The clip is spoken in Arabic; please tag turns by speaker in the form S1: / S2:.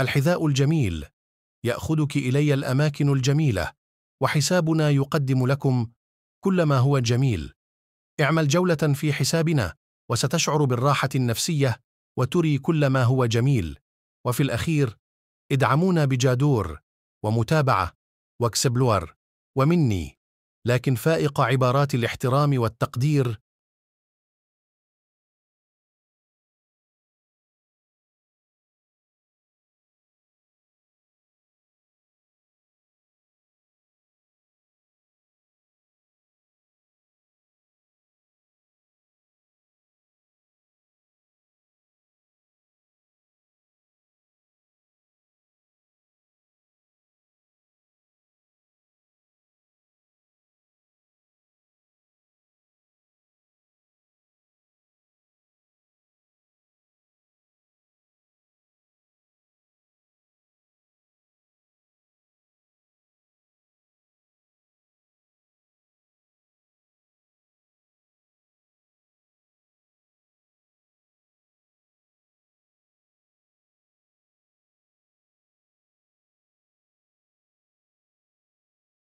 S1: الحذاء الجميل يأخذك إلي الأماكن الجميلة وحسابنا يقدم لكم كل ما هو جميل اعمل جولة في حسابنا وستشعر بالراحة النفسية وتري كل ما هو جميل وفي الأخير ادعمونا بجادور ومتابعة واكسبلور ومني لكن فائق عبارات الاحترام والتقدير